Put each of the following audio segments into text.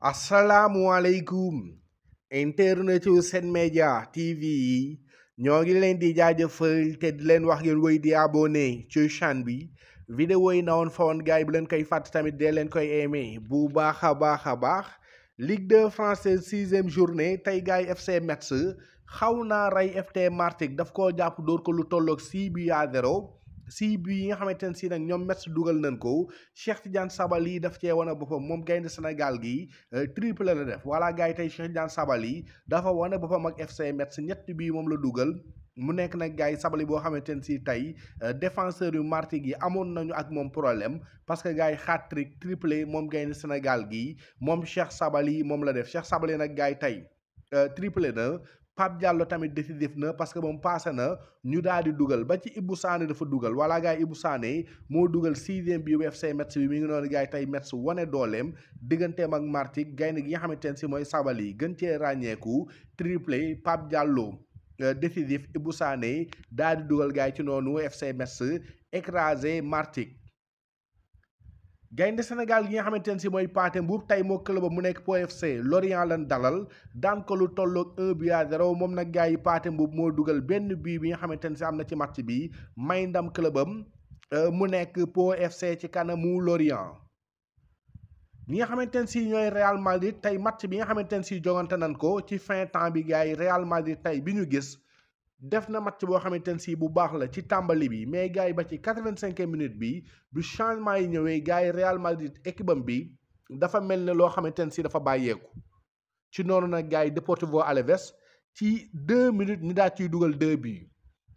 asalaamualeykum internet u Sen Média TV yi ñoo ngi leen di jaajëfal te di leen wax ngeen woy di abonné ci chaîne bi vidéo yi na woon fa woon gars yi bu leen koy fàtt tamit de leen koy aimé bu baax a baax a baax Ligue 2 française sixième journée tey gars yi FC Metz xaw naa rey FT Martigues daf ko jàpp dóor ko lu tollook 6 buts à 0 si bii yi nga xamante ne si nag ñoom Metz dugal nañ ko Cheikh Tidiane Sabaly daf cee wane boppam moom gaynde Sénégal gi euh, triple la def voilà gars yi tey Cheikh Tidiane Sabaly dafa wane boppam ak FC Metz ñett bii moom la dugal mu nekk nag gars yi Sabaly boo xamante ne sii tey euh, défenseur yu Martigues gi amoon nañu ak moom problème parce que gars yi hat-trick triplé moom gaynde Sénégal gi moom Cheikh Sabaly moom la def Cheikh Sabaly nag gars yi tey euh, triplé na Pape Diallo tamit décisif na parce que moom passé na ñu daal di dugal ba ci Ibou Sané dafa dugal voilà gars yi Ibou Sané moo dugal sixième bi UFC Metz bi mi ngi noonu gars yi tey Metz wane dooleem digganteem ak Martigues gaynde gi nga xamante ne si mooy Sabali gën cee ràññeeku triplé Pape jàlloo euh, décisif Ibou Sané daal di dugal gars ci noonu UFC Metz écrasé Martigues gaynde Sénégal gi nga xamante ne si mooy paate Mbuub tey moo club ba mu nekk Po FC Lorient lan dalal daan ko lu tolloog 1 but à moom nag gars yi Pathé Mbuub moo dugal benn bii bi nga xamante ne si am na ci match bi may ndam clubam euh, mu nekk Po FC ci kanamu Lorient. ñi nga xamante ne si ñooy Real Madrid tey match bi nga xamante ne si jogante nañ ko ci fin temps bi gars yi Real Madrid tey bi ñu gis. def na match boo xamante ne sii bu baax la ci tàmbali bi mais gars yi ba ci quatre-vingt-cinq minutes bi bu changement yi ñëwee gars yi Real Madrid équipe bi dafa mel ne loo xamante ne si dafa bàyyeeku ci noonu nag gars yi Deportivo Alaves ci deux minutes ni daa ciy dugal deux bi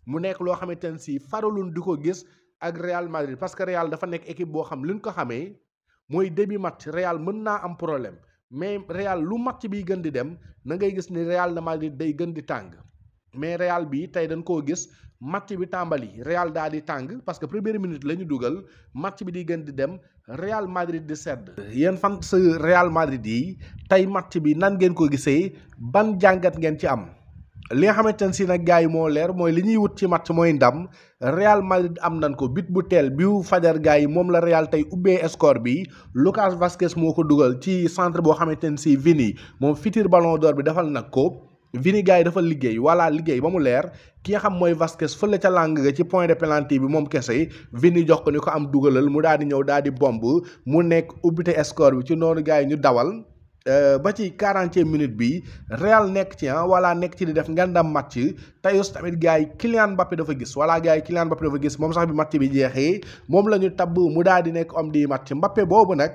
mu nekk loo xamante ne si faralun di ko gis ak Real Madrid parce que Real dafa nekk équipe boo xam li ko xamee mooy début match Real mën naa am problème mais Real lu match bi gën di dem na ngay gis ni Real day gën di tàng mais Real bi tey dañ koo gis match bi tàmbali Real daal di tàng parce que première minute la ñu dugal match bi di gën di dem Real Madrid di sedd. yéen fan sa Real Madrid yi tey match bi nan ngeen ko gisee ban jàngat ngeen ci am li nga xamante ne si nag gars yi moo leer mooy li ñuy wut ci match mooy ndam Real Madrid am nañ ko bit bu teel biu fajar gars yi moom la Real tey ubbee score bi Lucas Vazquez moo ko dugal ci centre boo xamante ne si Vini moom futur ballon d'or bi defal nag ko. Vini Gaye dafa liggéey voilà liggéey ba mu leer ki nga xam mooy Vasquez fële ca làng ga ci point de penalty bi moom kese yi Vini jox ko ni ko am dugalal mu daal di ñëw daal di bomb mu nekk ubbite score bi ci noonu gars yi ñu dawal. Euh, ba ci quarantième minute bi Real nekk ci ah wala nekk ci di def ngandam match tey aussi tamit gars yi Kylian Mbappé dafa gis wala gars yi Kylian Mbappé dafa gis moom sax bi match bi jeexee moom la ñu tabb mu daal di nekk homme du match Mbappé boobu nag.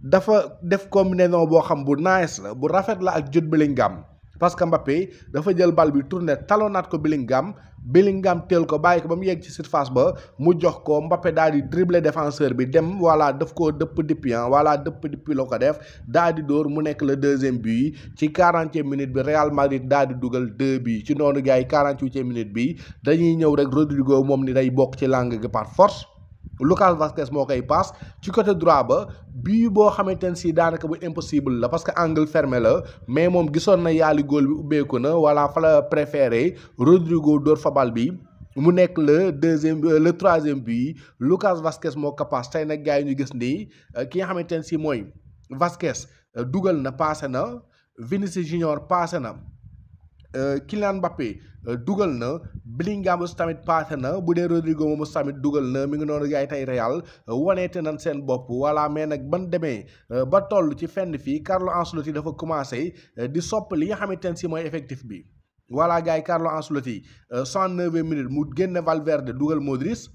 dafa def combinaison boo xam bu nice la bu rafet la ak Jude Bellingham parce que Mbappé dafa jël bal bi tourné talonaat ko Bellingham Bellingham teel ko bàyyi ko ba mu yegg ci surface ba mu jox ko Mbappé daal di dribble defenseur bi dem wala daf koo dëpp dippi ah voilà dëpp dippi la ko def daal di dóor mu nekk la deuxième bi ci quarantième minute bi Real Madrid daal di dugal deux bi ci noonu gars yi quarante-huitième minute bi dañuy ñëw rek Rodrigo moom ni day bokk ci langue gi par force. Lucas Vazquez moo koy passe ci côté droit ba bii boo xamante ne si daanaka bu impossible la parce que angle fermé la mais moom gisoon na yàlli góol bi ubbeeku na wala fa la préféré Rodrigo dóor fa bal bi mu nekk le deuxième euh, le troisième but Lucas Vazquez moo ko passe tey nag gars yi ñu gis nii euh, ki nga xamante ne si mooy Vazquez euh, dugal na passé na Vinicius Junior passé na Euh, Kylian Mbappé euh, dugal na Bellingham tamit paase na bu dee Rodrigo moomu tamit dugal na mi ngi noonu yaay tey Real euh, waneete nan seen bopp voilà mais nag ban demee ba toll ci fenn fii Carlo Ancelotti dafa commencé di sopp li nga xamante ne si mooy effectif bi. voilà gars yi Carlo Ancelotti cent neuvième minute mu génn Valverde dugal Modric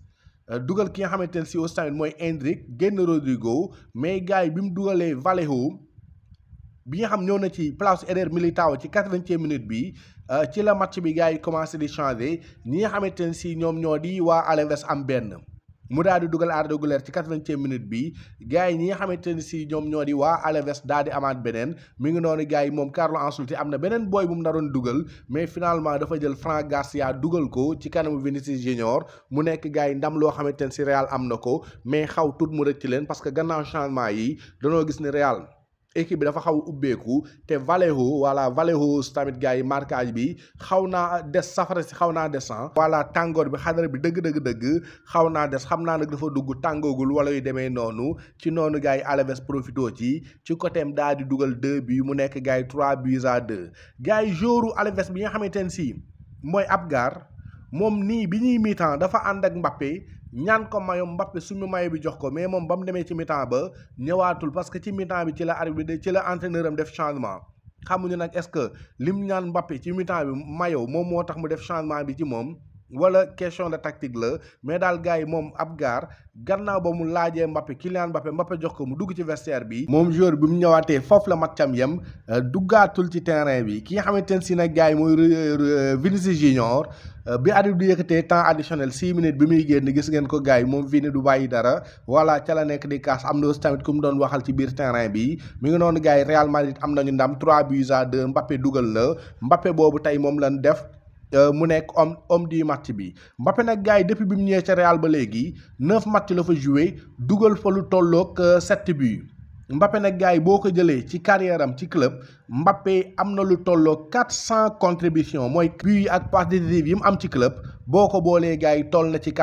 dugal ki nga xamante ne si aussi mooy Endrick génn Rodrigo mais gars yi bi mu dugalee Vallejo bi nga xam ñëw na ci place erreur Militão ci 80e minute bi euh, ci la match bi gars yi commencé di changer ñi nga xamante ne si ñoom ñoo di waa Alavés am benn mu daal di dugal Arda Guler ci 80e minute bi gars yi ñi nga xamante ne si ñoom ñoo di waa Alavés daal di amaat beneen mi ngi noonu gars yi moom Carlo Ancelotti am na beneen booy bu mu naroon dugal mais finalement dafa jël Fran Garcia dugal ko ci kanamu Vinicius Junior mu nekk gars yi ndam loo xamante ne si Real am na ko mais xaw tut mu rëcc leen parce que gannaaw changement yi danoo gis ni Real. équipe bi dafa xaw ubbeeku te Vallejo voilà Vallejo tamit gars yi marquage bi xaw naa des safara si xaw naa des ah. voilà tàngoor bi xadara bi dëgg dëgg dëgg xaw naa des xam naa nag dafa dugg tàngoogul wala yu demee noonu ci noonu gars yi Alaves profito ci ci côté daal di dugal deux bi mu nekk gars yi trois buts à deux gars yi joru Alaves bi nga xamante ne sii mooy ab Abgar moom nii bi ñuy mi dafa ànd ak Mbappé. ñaan ko mayo Mbappé suñu mayo bi jox ko mais moom ba mu demee ci mi ba ñëwaatul parce que ci mi bi ci la arbitre bi ci la entraîneur am def changement xamuñu nag est-ce que lim ñaan Mbappé ci mi-temps bi mayo moom moo tax mu def changement bi ci moom wala question de tactique la mais daal gars yi moom ab gaar gannaaw ba mu laajee Mbappé Kylian Mbappé Mbappé jox ko mu dugg ci vestiaire bi moom jour bi mu ñëwaatee foofu la matcam yem euh, duggaatul ci terrain bi ki nga xamante ne si na gars yi mooy euh, euh, Vinicius Junior bi arbitre du yëkkatee temps additionnel six minutes bi muy génn gis ngeen ko gars yi moom Vini du bàyyi dara voilà ca la nekk di kaas am na aussi tamit ku mu doon waxal ci biir terrain bi mi ngi noonu gars yi Real Madrid am nañu ndam 3 buts à 2 Mbappé dugal na Mbappé boobu tey moom lañ def Euh, mu nek homme homme du match bi Mbappé depuis ñëw Real match la fa fa lu euh, buts Mbappé nak gagné boko carrière am ci club Mbappé amna lu contributions moy buts ak passes décisives am ci club boko de toll na ci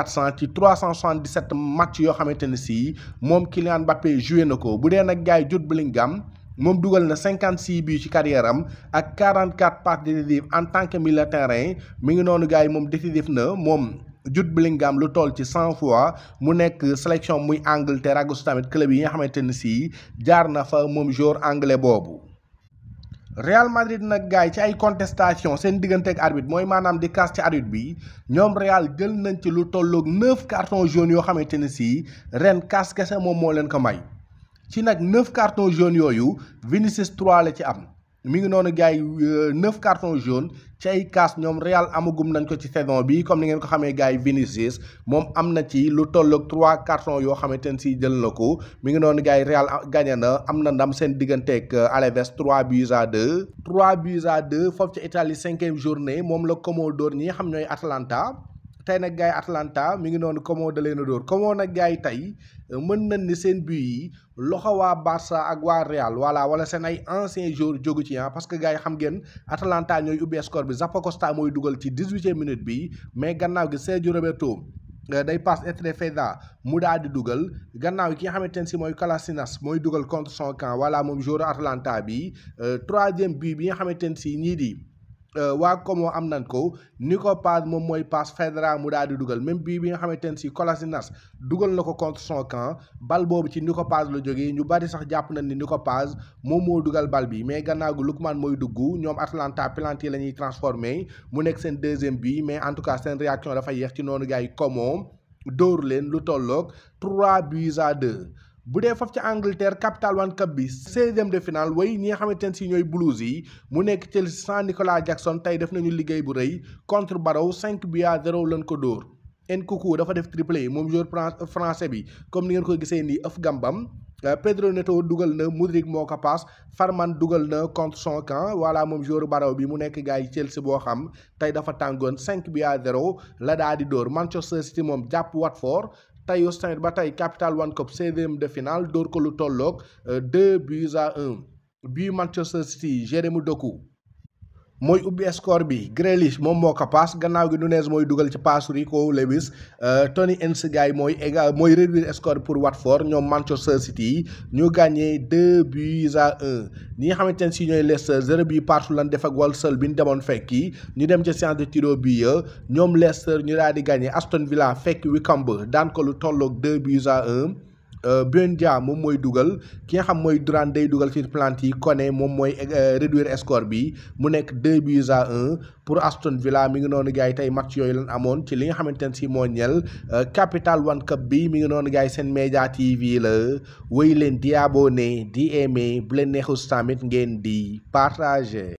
na moom dugal na cinquante six buts ci carrière am ak quarante quatre passes décisives en tant que milieu terrain mi ngi noonu gars yi moom décisif na moom. Jude Bellingham lu toll ci cent fois mu nekk sélection muy Angleterre ak tamit club yi nga xamante ne sii jaar na fa moom joueur anglais boobu. Real Madrid nag gaay ci ay contestation seen diggante ak arbitre mooy maanaam di casse ci arbitre bi ñoom Real jël nañ ci lu tolloog neuf cartons jaunes yoo xamante ne sii ren casse kese moom moo leen ko ci nag neuf cartons jaunes yooyu Vinicius trois la ci am mi ngi noonu gars yi euh, neuf cartons jaunes ci ay kaas ñoom Real amagum nañ ko ci saison bi comme ni ngeen ko xamee gars yi Vinicius moom am na ci lu tolloog trois cartons yoo xamante ne si jël na ko mi ngi noonu gars yi Real gagné na am na ndam seen digganteeg euh, Alavés trois buts à deux. trois buts à deux foofu ci Italie cinquième journée moom la Como dóor ñi xam ñooy atlanta tey nag gars yi Atalanta mi ngi noonu Como da leen a dóor Como nag gars tey mën nañ ni seen bii yi loxo waa Barça ak waa Real voilà wala seen ay anciens joueurs jógu ci ah parce que gars yi xam ngeen Atalanta ñooy ubbi score bi Zappacosta mooy dugal ci dix-huitième minute bi mais gannaaw gi Sergio Roberto euh, day passe Etrefeda mu daal di dugal gannaaw ki nga xamante ne si mooy Kalasinas mooy dugal contre son camp voilà moom joueur Atalanta bi euh, troisième bi bi nga xamante ne si ñii di. Euh, waa Como am nañ ko Nico Paz moom mooy passe Fedra mu daal di dugal même bii bi nga xamante ne si Kolasinac dugal na ko contre son camp bal boobu ci Nico Paz la jógee ñu bari sax jàpp nañ ni Nico Paz moom moo dugal bal bi mais gannaaw gu Lookman mooy dugg ñoom Atalanta penalty la ñuy transformé mu nekk seen deuxième bi mais en tout cas seen réaction dafa yeex ci noonu gaay yi Como dóor leen lu tolloog 3 buts à bu dee faf ci Angleterre capital one cup bi seizième de finale way ñi nga xamante ne si ñooy blues yi mu nekk Chelsea sans Nicolas Jackson tey def nañu liggéey bu rëy contre baraw 5 buts à 0 lañ ko dóor Nkunku dafa def triple triplé moom joueur français bi comme ni ngeen ko gisee nii af gambam euh, Pedro Neto dugal na Mudrik moo ko paas Farman dugal na contre son camp wala moom joueur baraw bi mu nekk gars yi Chelsea boo xam tey dafa tàngoon cinq bi à la daa di dóor Manchester City moom jàpp Watford tey Austin ba tey Capital One Cup seizième de finale dóor ko lu tolloog euh, deux buts à un but Manchester City Jérémy Doku mooy ubbi score bi Grealish moom moo ko paas gannaaw gi Nunez mooy dugal ci paasu Rico Lewis euh, Tony Nsigaye mooy égal mooy réduire score bi pour Watford ñoom Manchester City yi ñu gaañee deux buts à un ñi nga xamante ne si ñooy Leicester zéro but partout lan defak ak Walsall bi ñu demoon fekki ñu dem ca séance de tiro bi ya ñoom Leicester ñu daal di gagné Aston Villa fekk Wickham daan ko lu tolloog deux buts à un. Euh, Boun Dia moom mooy dugal ki nga xam mooy Durant day dugal ci plant yi Koné moom mooy euh, réduire escore bi mu nekk deux buts à un pour Aston Villa mi ngi noonu gars yi tey match yooyu lan amoon ci li nga xamante ne si moo ñel euh, Capital One Cup bi mi ngi noonu gars yi seen média TV la wéy leen di abonné di aimé bu leen neexus tamit ngeen di partager